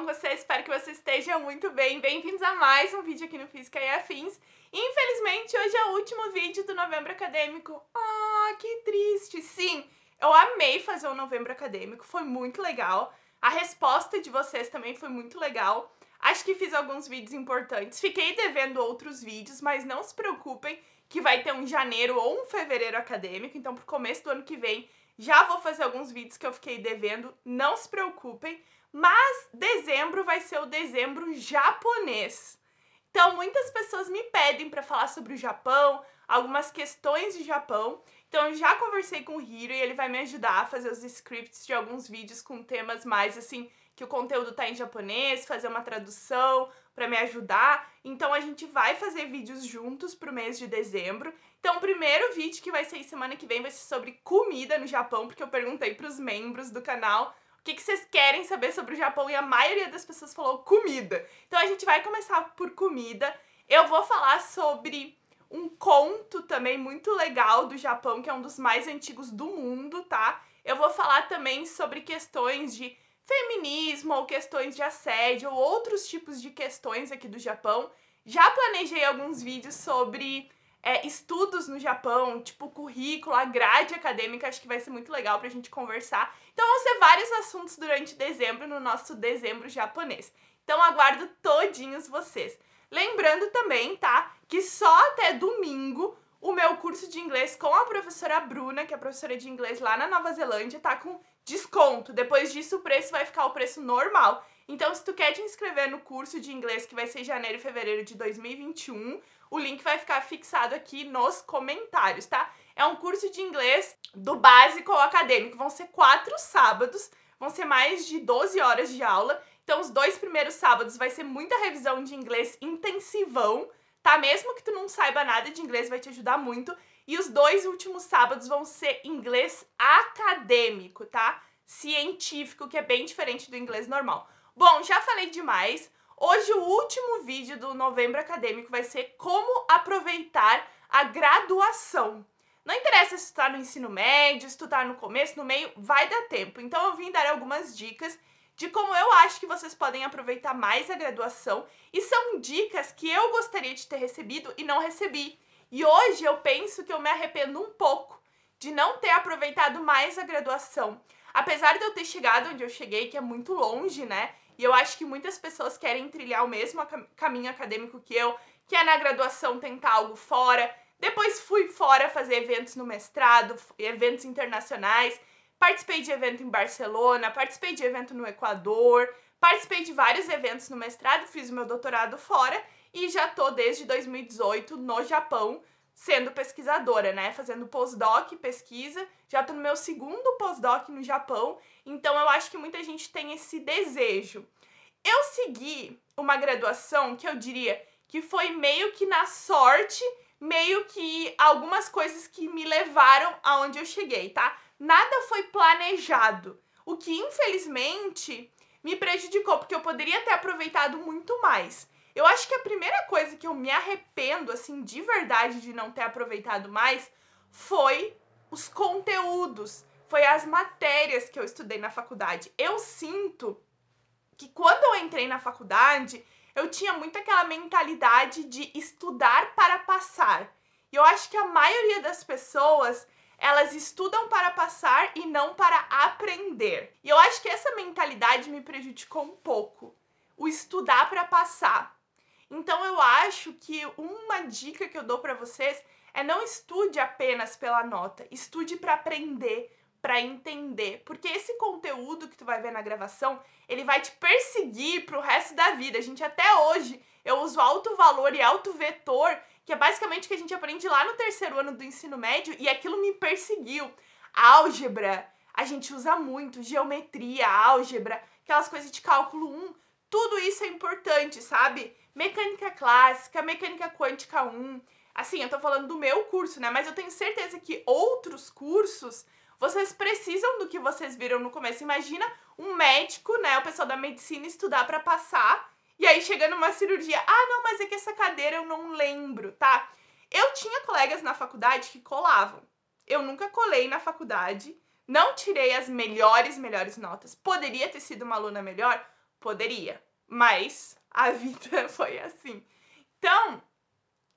com vocês, Espero que você esteja muito bem. Bem-vindos a mais um vídeo aqui no Física e Afins. Infelizmente, hoje é o último vídeo do Novembro Acadêmico. Ah, que triste! Sim, eu amei fazer o Novembro Acadêmico, foi muito legal. A resposta de vocês também foi muito legal. Acho que fiz alguns vídeos importantes. Fiquei devendo outros vídeos, mas não se preocupem que vai ter um janeiro ou um fevereiro acadêmico. Então, pro começo do ano que vem, já vou fazer alguns vídeos que eu fiquei devendo, não se preocupem, mas dezembro vai ser o dezembro japonês. Então, muitas pessoas me pedem para falar sobre o Japão, algumas questões de Japão. Então, eu já conversei com o Hiro e ele vai me ajudar a fazer os scripts de alguns vídeos com temas mais assim, que o conteúdo tá em japonês, fazer uma tradução, para me ajudar. Então a gente vai fazer vídeos juntos pro mês de dezembro. Então o primeiro vídeo que vai sair semana que vem vai ser sobre comida no Japão, porque eu perguntei pros membros do canal o que, que, vocês querem saber sobre o Japão? E a maioria das pessoas falou comida. Então a gente vai começar por comida. Eu vou falar sobre um conto também muito legal do Japão, que é um dos mais antigos do mundo, tá? Eu vou falar também sobre questões de feminismo ou questões de assédio ou outros tipos de questões aqui do Japão. Já planejei alguns vídeos sobre é, estudos no Japão, tipo currículo, a grade acadêmica, acho que vai ser muito legal pra gente conversar. Então vão ser vários assuntos durante dezembro, no nosso dezembro japonês. Então aguardo todinhos vocês. Lembrando também, tá, que só até domingo o meu curso de inglês com a professora Bruna, que é professora de inglês lá na Nova Zelândia, tá com desconto. Depois disso, o preço vai ficar o preço normal. Então, se tu quer te inscrever no curso de inglês que vai ser janeiro e fevereiro de 2021, o link vai ficar fixado aqui nos comentários, tá? É um curso de inglês do básico ao acadêmico. Vão ser quatro sábados, vão ser mais de 12 horas de aula. Então, os dois primeiros sábados vai ser muita revisão de inglês intensivão, tá? Mesmo que tu não saiba nada de inglês, vai te ajudar muito. E os dois últimos sábados vão ser inglês acadêmico, tá? Científico, que é bem diferente do inglês normal. Bom, já falei demais. Hoje o último vídeo do Novembro Acadêmico vai ser como aproveitar a graduação. Não interessa se tu tá no ensino médio, se tu tá no começo, no meio, vai dar tempo. Então eu vim dar algumas dicas de como eu acho que vocês podem aproveitar mais a graduação e são dicas que eu gostaria de ter recebido e não recebi. E hoje eu penso que eu me arrependo um pouco de não ter aproveitado mais a graduação. Apesar de eu ter chegado onde eu cheguei, que é muito longe, né? E eu acho que muitas pessoas querem trilhar o mesmo caminho acadêmico que eu, que é na graduação tentar algo fora. Depois fui fora fazer eventos no mestrado, eventos internacionais. Participei de evento em Barcelona, participei de evento no Equador, participei de vários eventos no mestrado, fiz o meu doutorado fora e já tô desde 2018 no Japão sendo pesquisadora, né? Fazendo postdoc, doc pesquisa. Já tô no meu segundo postdoc doc no Japão, então eu acho que muita gente tem esse desejo. Eu segui uma graduação que eu diria que foi meio que na sorte, meio que algumas coisas que me levaram aonde eu cheguei, tá? Nada foi planejado, o que infelizmente me prejudicou, porque eu poderia ter aproveitado muito mais. Eu acho que a primeira coisa que eu me arrependo, assim, de verdade, de não ter aproveitado mais foi os conteúdos, foi as matérias que eu estudei na faculdade. Eu sinto que quando eu entrei na faculdade, eu tinha muito aquela mentalidade de estudar para passar. E eu acho que a maioria das pessoas elas estudam para passar e não para aprender. E eu acho que essa mentalidade me prejudicou um pouco. O estudar para passar. Então eu acho que uma dica que eu dou para vocês é não estude apenas pela nota, estude para aprender, para entender, porque esse conteúdo que tu vai ver na gravação, ele vai te perseguir pro resto da vida. A gente até hoje eu uso alto valor e alto vetor, que é basicamente o que a gente aprende lá no terceiro ano do ensino médio e aquilo me perseguiu. Álgebra, a gente usa muito, geometria, álgebra, aquelas coisas de cálculo 1, tudo isso é importante, sabe? mecânica clássica, mecânica quântica 1. Assim, eu tô falando do meu curso, né? Mas eu tenho certeza que outros cursos vocês precisam do que vocês viram no começo. Imagina um médico, né, o pessoal da medicina estudar para passar e aí chega numa cirurgia, ah, não, mas é que essa cadeira eu não lembro, tá? Eu tinha colegas na faculdade que colavam. Eu nunca colei na faculdade, não tirei as melhores, melhores notas. Poderia ter sido uma aluna melhor? Poderia. Mas a vida foi assim. Então,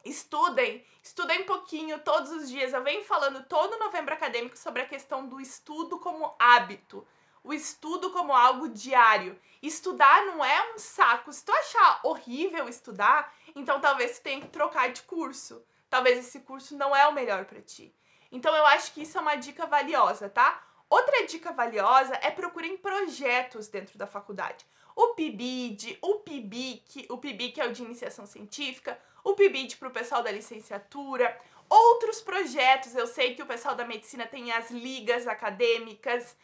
estudem, estudem um pouquinho todos os dias. Eu venho falando todo novembro acadêmico sobre a questão do estudo como hábito, o estudo como algo diário. Estudar não é um saco. Se tu achar horrível estudar, então talvez tu tenha que trocar de curso. Talvez esse curso não é o melhor para ti. Então eu acho que isso é uma dica valiosa, tá? Outra dica valiosa é procurem projetos dentro da faculdade o PIBID, o PIBIC, o PIBIC é o de iniciação científica, o PIBID para o pessoal da licenciatura, outros projetos. Eu sei que o pessoal da medicina tem as ligas acadêmicas.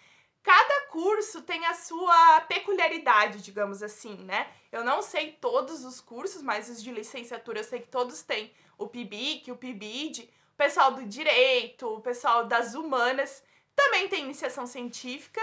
Cada curso tem a sua peculiaridade, digamos assim, né? Eu não sei todos os cursos, mas os de licenciatura eu sei que todos têm o PIBIC, o PIBID, o pessoal do direito, o pessoal das humanas também tem iniciação científica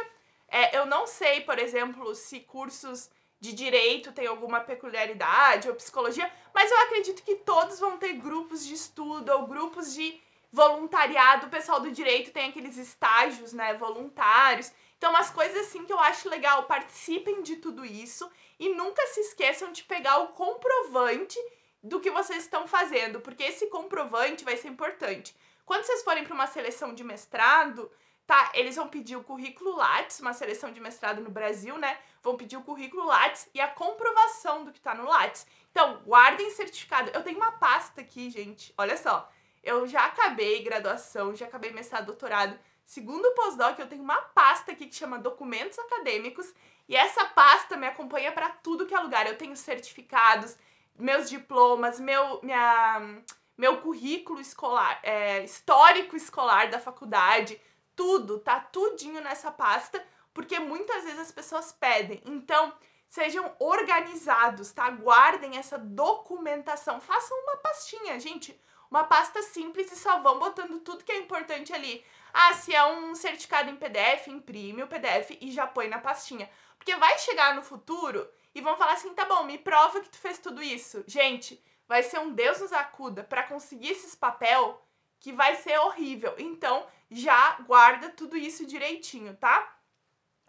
é, eu não sei, por exemplo, se cursos de direito tem alguma peculiaridade ou psicologia, mas eu acredito que todos vão ter grupos de estudo ou grupos de voluntariado. O pessoal do direito tem aqueles estágios, né, voluntários. Então, umas coisas assim que eu acho legal, participem de tudo isso e nunca se esqueçam de pegar o comprovante do que vocês estão fazendo, porque esse comprovante vai ser importante. Quando vocês forem para uma seleção de mestrado, tá, eles vão pedir o currículo Lattes, uma seleção de mestrado no Brasil, né? Vão pedir o currículo Lattes e a comprovação do que tá no Lattes. Então, guardem certificado. Eu tenho uma pasta aqui, gente. Olha só. Eu já acabei graduação, já acabei mestrado, doutorado. Segundo o pós-doc, eu tenho uma pasta aqui que chama Documentos Acadêmicos e essa pasta me acompanha para tudo que é lugar. Eu tenho certificados, meus diplomas, meu, minha, meu currículo escolar, é, histórico escolar da faculdade, tudo, tá tudinho nessa pasta, porque muitas vezes as pessoas pedem. Então, sejam organizados, tá? Guardem essa documentação. Façam uma pastinha, gente. Uma pasta simples e só vão botando tudo que é importante ali. Ah, se é um certificado em PDF, imprime o PDF e já põe na pastinha. Porque vai chegar no futuro e vão falar assim: tá bom, me prova que tu fez tudo isso. Gente, vai ser um Deus nos acuda para conseguir esses papel que vai ser horrível. Então, já guarda tudo isso direitinho, tá?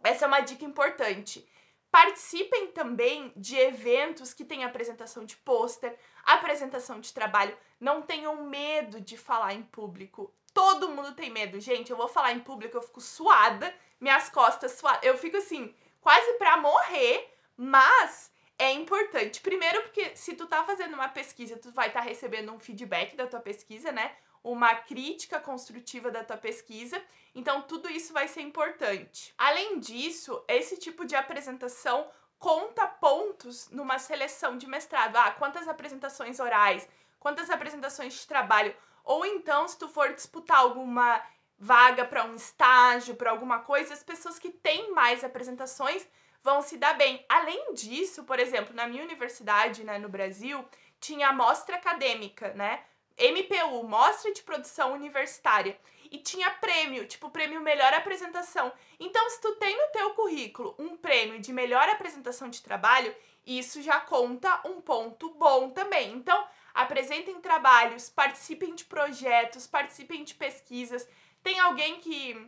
Essa é uma dica importante. Participem também de eventos que têm apresentação de pôster, apresentação de trabalho. Não tenham medo de falar em público. Todo mundo tem medo, gente. Eu vou falar em público, eu fico suada, minhas costas suadas. Eu fico assim, quase pra morrer, mas é importante. Primeiro, porque se tu tá fazendo uma pesquisa, tu vai estar tá recebendo um feedback da tua pesquisa, né? uma crítica construtiva da tua pesquisa. Então, tudo isso vai ser importante. Além disso, esse tipo de apresentação conta pontos numa seleção de mestrado. Ah, quantas apresentações orais, quantas apresentações de trabalho. Ou então, se tu for disputar alguma vaga para um estágio, para alguma coisa, as pessoas que têm mais apresentações vão se dar bem. Além disso, por exemplo, na minha universidade, né, no Brasil, tinha amostra acadêmica, né? MPU, Mostra de Produção Universitária, e tinha prêmio, tipo prêmio melhor apresentação. Então, se tu tem no teu currículo um prêmio de melhor apresentação de trabalho, isso já conta um ponto bom também. Então, apresentem trabalhos, participem de projetos, participem de pesquisas. Tem alguém que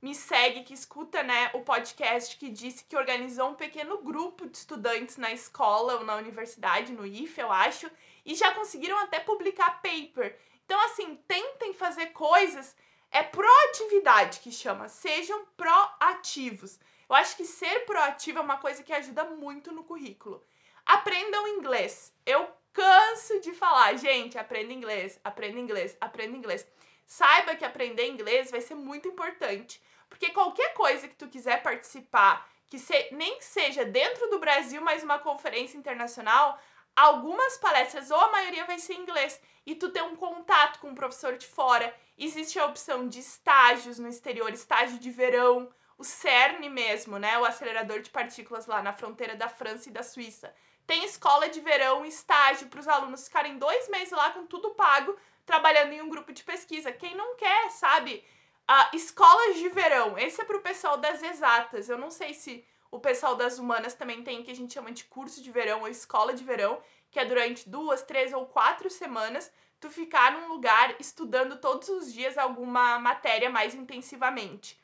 me segue, que escuta né, o podcast, que disse que organizou um pequeno grupo de estudantes na escola ou na universidade, no IF, eu acho, e já conseguiram até publicar paper. Então, assim, tentem fazer coisas. É proatividade que chama. Sejam proativos. Eu acho que ser proativo é uma coisa que ajuda muito no currículo. Aprendam inglês. Eu canso de falar, gente, aprenda inglês, aprenda inglês, aprenda inglês. Saiba que aprender inglês vai ser muito importante, porque qualquer coisa que tu quiser participar, que se, nem que seja dentro do Brasil, mas uma conferência internacional, algumas palestras, ou a maioria vai ser em inglês, e tu ter um contato com um professor de fora. Existe a opção de estágios no exterior, estágio de verão, o CERN mesmo, né? O acelerador de partículas lá na fronteira da França e da Suíça. Tem escola de verão, estágio para os alunos ficarem dois meses lá com tudo pago, trabalhando em um grupo de pesquisa. Quem não quer, sabe? Uh, escolas de verão. Esse é para o pessoal das exatas. Eu não sei se o pessoal das humanas também tem o que a gente chama de curso de verão ou escola de verão, que é durante duas, três ou quatro semanas tu ficar num lugar estudando todos os dias alguma matéria mais intensivamente.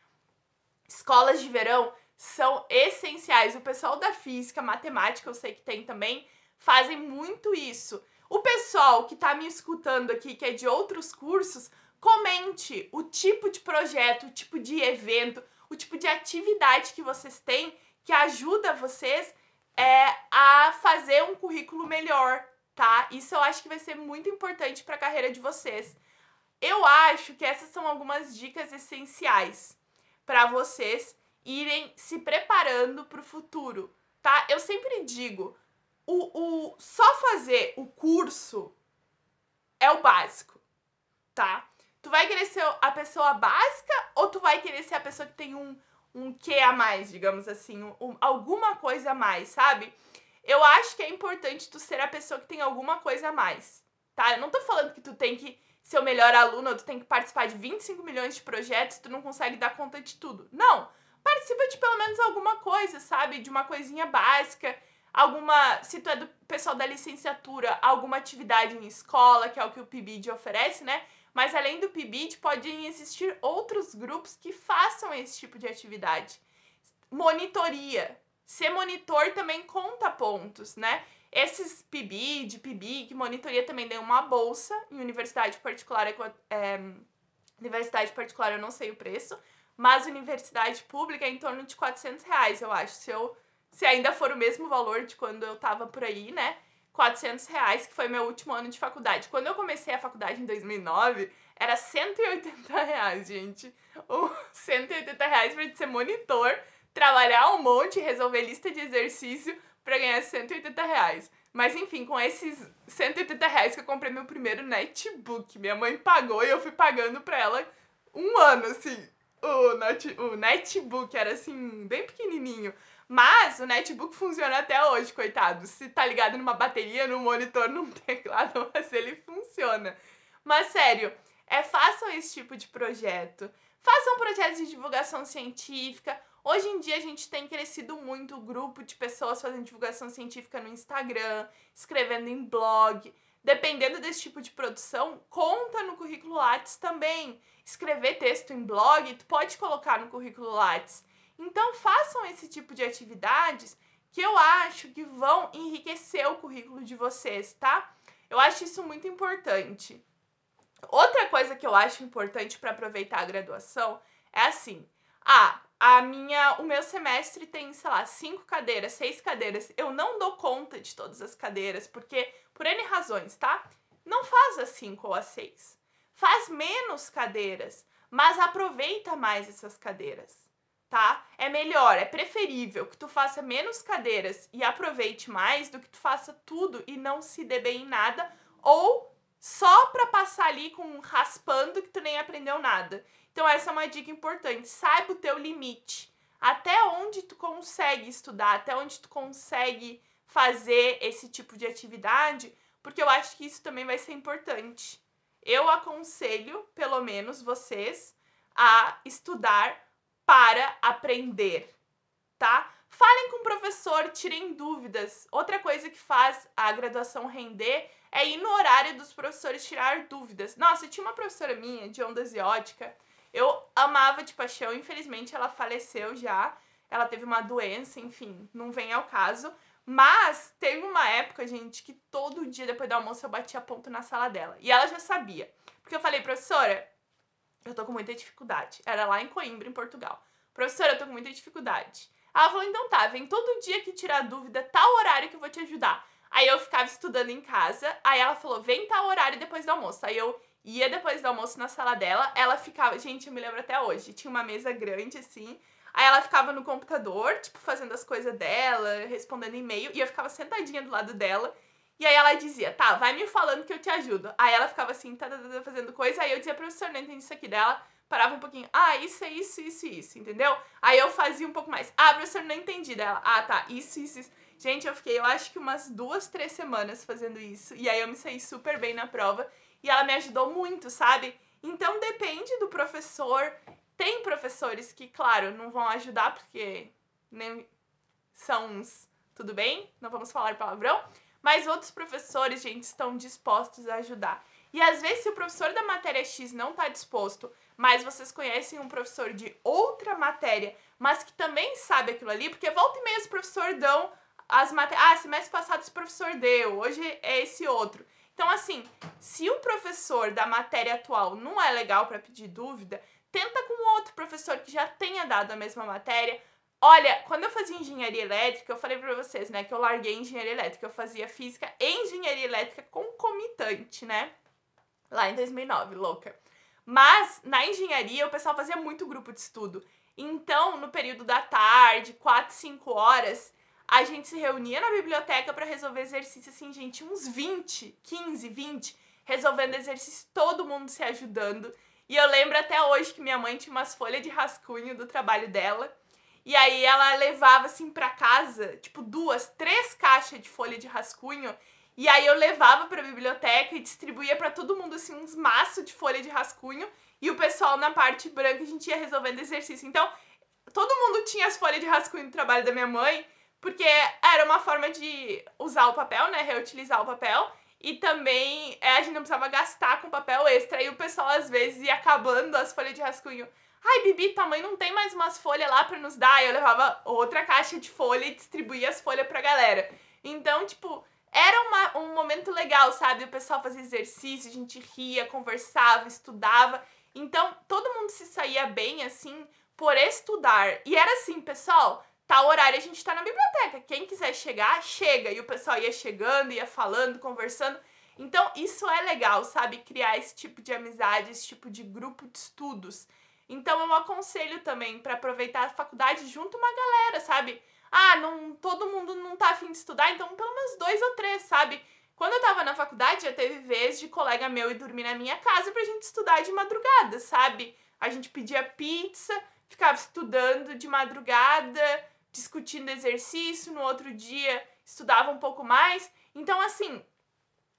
Escolas de verão são essenciais. O pessoal da física, matemática, eu sei que tem também, fazem muito isso. O pessoal que está me escutando aqui, que é de outros cursos, comente o tipo de projeto, o tipo de evento, o tipo de atividade que vocês têm que ajuda vocês é, a fazer um currículo melhor, tá? Isso eu acho que vai ser muito importante para a carreira de vocês. Eu acho que essas são algumas dicas essenciais para vocês irem se preparando para o futuro, tá? Eu sempre digo, o, o só fazer o curso é o básico, tá? Tu vai querer ser a pessoa básica ou tu vai querer ser a pessoa que tem um um que a mais, digamos assim, um, alguma coisa a mais, sabe? Eu acho que é importante tu ser a pessoa que tem alguma coisa a mais, tá? Eu não tô falando que tu tem que ser o melhor aluno ou tu tem que participar de 25 milhões de projetos, tu não consegue dar conta de tudo. Não! Participa de pelo menos alguma coisa, sabe? De uma coisinha básica, alguma. Se tu é do pessoal da licenciatura, alguma atividade em escola, que é o que o PIBID oferece, né? Mas além do PIBID, podem existir outros grupos que façam esse tipo de atividade. Monitoria. Ser monitor também conta pontos, né? Esses PIBID, PIBIC, monitoria também deu uma bolsa em universidade particular. É, é, universidade particular eu não sei o preço, mas universidade pública é em torno de 400 reais, eu acho. Se, eu, se ainda for o mesmo valor de quando eu tava por aí, né? 400 reais, que foi meu último ano de faculdade. Quando eu comecei a faculdade em 2009, era 180 reais, gente. Uh, 180 reais pra ser monitor, trabalhar um monte, resolver lista de exercício pra ganhar 180 reais. Mas enfim, com esses 180 reais que eu comprei meu primeiro netbook. Minha mãe pagou e eu fui pagando pra ela um ano, assim. O, not, o netbook era assim, bem pequenininho. Mas o netbook funciona até hoje, coitado. Se tá ligado numa bateria, num monitor, num teclado, mas ele funciona. Mas sério, é façam esse tipo de projeto. Façam projetos de divulgação científica. Hoje em dia a gente tem crescido muito o grupo de pessoas fazendo divulgação científica no Instagram, escrevendo em blog. Dependendo desse tipo de produção, conta no currículo Lattes também. Escrever texto em blog, tu pode colocar no currículo Lattes então façam esse tipo de atividades que eu acho que vão enriquecer o currículo de vocês, tá? Eu acho isso muito importante. Outra coisa que eu acho importante para aproveitar a graduação é assim: ah, a minha, o meu semestre tem, sei lá, cinco cadeiras, seis cadeiras. Eu não dou conta de todas as cadeiras, porque, por N razões, tá? Não faz as cinco ou as seis. Faz menos cadeiras, mas aproveita mais essas cadeiras tá? É melhor, é preferível que tu faça menos cadeiras e aproveite mais do que tu faça tudo e não se dê bem em nada ou só para passar ali com um raspando que tu nem aprendeu nada. Então essa é uma dica importante, saiba o teu limite. Até onde tu consegue estudar, até onde tu consegue fazer esse tipo de atividade, porque eu acho que isso também vai ser importante. Eu aconselho, pelo menos vocês, a estudar para aprender, tá? Falem com o professor, tirem dúvidas. Outra coisa que faz a graduação render é ir no horário dos professores tirar dúvidas. Nossa, tinha uma professora minha de ondas e ótica, eu amava de paixão, infelizmente ela faleceu já, ela teve uma doença, enfim, não vem ao caso. Mas teve uma época, gente, que todo dia depois do almoço eu batia ponto na sala dela. E ela já sabia. Porque eu falei, professora, eu tô com muita dificuldade. Era lá em Coimbra, em Portugal. Professora, eu tô com muita dificuldade. Ela falou: então tá, vem todo dia que tirar dúvida, tal horário que eu vou te ajudar. Aí eu ficava estudando em casa, aí ela falou: vem tal horário depois do almoço. Aí eu ia depois do almoço na sala dela, ela ficava. Gente, eu me lembro até hoje, tinha uma mesa grande assim. Aí ela ficava no computador, tipo, fazendo as coisas dela, respondendo e-mail, e eu ficava sentadinha do lado dela. E aí ela dizia, tá, vai me falando que eu te ajudo. Aí ela ficava assim, tá, tá, tá, tá fazendo coisa, aí eu dizia, professor, não entendi isso aqui dela. Parava um pouquinho, ah, isso é isso, isso isso, entendeu? Aí eu fazia um pouco mais, ah, professor, não entendi dela. Ah, tá, isso, isso, isso. Gente, eu fiquei, eu acho que umas duas, três semanas fazendo isso. E aí eu me saí super bem na prova. E ela me ajudou muito, sabe? Então depende do professor. Tem professores que, claro, não vão ajudar porque nem são uns. Tudo bem? Não vamos falar palavrão mas outros professores, gente, estão dispostos a ajudar. E às vezes, se o professor da matéria X não está disposto, mas vocês conhecem um professor de outra matéria, mas que também sabe aquilo ali, porque volta e meia os professores dão as matérias. Ah, semestre passado esse professor deu, hoje é esse outro. Então, assim, se o professor da matéria atual não é legal para pedir dúvida, tenta com outro professor que já tenha dado a mesma matéria, Olha, quando eu fazia engenharia elétrica, eu falei pra vocês, né, que eu larguei engenharia elétrica. Eu fazia física e engenharia elétrica concomitante, né? Lá em 2009, louca. Mas na engenharia o pessoal fazia muito grupo de estudo. Então, no período da tarde, 4, 5 horas, a gente se reunia na biblioteca para resolver exercício assim, gente, uns 20, 15, 20, resolvendo exercício, todo mundo se ajudando. E eu lembro até hoje que minha mãe tinha umas folhas de rascunho do trabalho dela e aí ela levava assim para casa, tipo duas, três caixas de folha de rascunho. E aí eu levava para biblioteca e distribuía para todo mundo assim uns maços de folha de rascunho e o pessoal na parte branca a gente ia resolvendo exercício. Então, todo mundo tinha as folhas de rascunho do trabalho da minha mãe, porque era uma forma de usar o papel, né, reutilizar o papel. E também é, a gente não precisava gastar com papel extra. E o pessoal às vezes ia acabando as folhas de rascunho Ai, Bibi, tua mãe não tem mais umas folhas lá pra nos dar? eu levava outra caixa de folha e distribuía as folhas pra galera. Então, tipo, era uma, um momento legal, sabe? O pessoal fazia exercício, a gente ria, conversava, estudava. Então, todo mundo se saía bem, assim, por estudar. E era assim, pessoal, tal horário a gente tá na biblioteca. Quem quiser chegar, chega. E o pessoal ia chegando, ia falando, conversando. Então, isso é legal, sabe? Criar esse tipo de amizade, esse tipo de grupo de estudos. Então eu aconselho também para aproveitar a faculdade junto uma galera, sabe? Ah, não, todo mundo não tá afim de estudar, então pelo menos dois ou três, sabe? Quando eu tava na faculdade, já teve vez de colega meu ir dormir na minha casa pra gente estudar de madrugada, sabe? A gente pedia pizza, ficava estudando de madrugada, discutindo exercício, no outro dia estudava um pouco mais. Então, assim,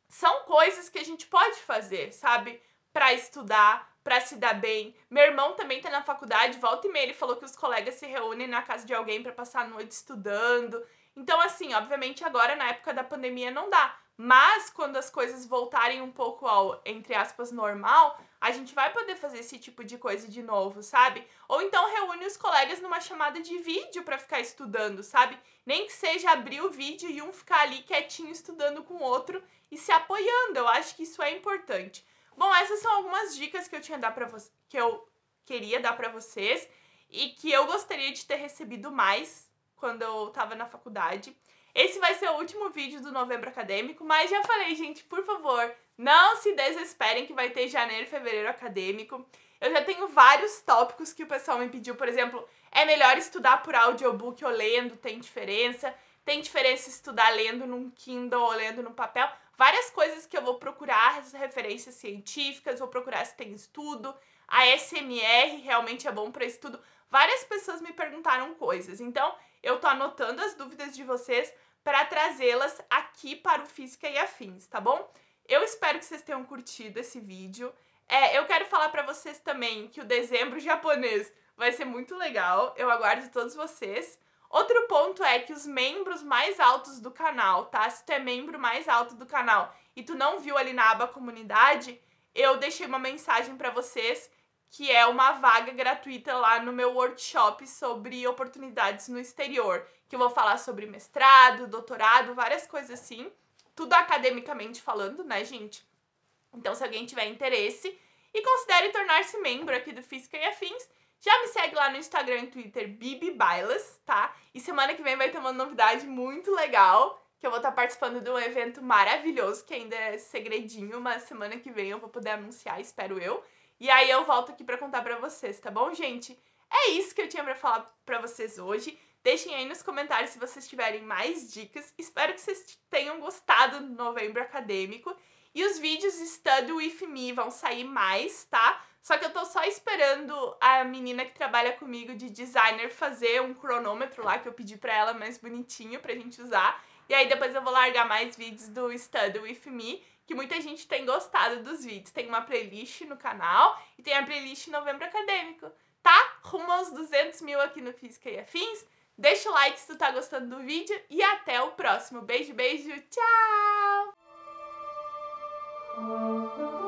são coisas que a gente pode fazer, sabe? Para estudar, para se dar bem. Meu irmão também tá na faculdade, volta e meia ele falou que os colegas se reúnem na casa de alguém para passar a noite estudando. Então, assim, obviamente agora na época da pandemia não dá. Mas quando as coisas voltarem um pouco ao, entre aspas, normal, a gente vai poder fazer esse tipo de coisa de novo, sabe? Ou então reúne os colegas numa chamada de vídeo para ficar estudando, sabe? Nem que seja abrir o vídeo e um ficar ali quietinho estudando com o outro e se apoiando. Eu acho que isso é importante. Bom, essas são algumas dicas que eu tinha dar para que eu queria dar para vocês e que eu gostaria de ter recebido mais quando eu tava na faculdade. Esse vai ser o último vídeo do Novembro Acadêmico, mas já falei, gente, por favor, não se desesperem que vai ter janeiro e fevereiro acadêmico. Eu já tenho vários tópicos que o pessoal me pediu, por exemplo, é melhor estudar por audiobook ou lendo, tem diferença? Tem diferença estudar lendo num Kindle ou lendo no papel? várias coisas que eu vou procurar, as referências científicas, vou procurar se tem estudo. A SMR realmente é bom para estudo. Várias pessoas me perguntaram coisas, então eu tô anotando as dúvidas de vocês para trazê-las aqui para o Física e Afins, tá bom? Eu espero que vocês tenham curtido esse vídeo. É, eu quero falar para vocês também que o dezembro japonês vai ser muito legal. Eu aguardo todos vocês. Outro ponto é que os membros mais altos do canal, tá? Se tu é membro mais alto do canal e tu não viu ali na aba comunidade, eu deixei uma mensagem para vocês que é uma vaga gratuita lá no meu workshop sobre oportunidades no exterior, que eu vou falar sobre mestrado, doutorado, várias coisas assim, tudo academicamente falando, né, gente? Então, se alguém tiver interesse e considere tornar-se membro aqui do Física e Afins, já me segue lá no Instagram e Twitter, Bibi Bailas, tá? E semana que vem vai ter uma novidade muito legal, que eu vou estar tá participando de um evento maravilhoso, que ainda é segredinho, mas semana que vem eu vou poder anunciar, espero eu. E aí eu volto aqui para contar para vocês, tá bom, gente? É isso que eu tinha para falar para vocês hoje. Deixem aí nos comentários se vocês tiverem mais dicas. Espero que vocês tenham gostado do Novembro Acadêmico. E os vídeos Study With Me vão sair mais, tá? Só que eu tô só esperando a menina que trabalha comigo de designer fazer um cronômetro lá que eu pedi pra ela mais bonitinho pra gente usar. E aí depois eu vou largar mais vídeos do Study With Me, que muita gente tem gostado dos vídeos. Tem uma playlist no canal e tem a playlist Novembro Acadêmico, tá? Rumo aos 200 mil aqui no Física e Afins. Deixa o like se tu tá gostando do vídeo e até o próximo. Beijo, beijo, tchau!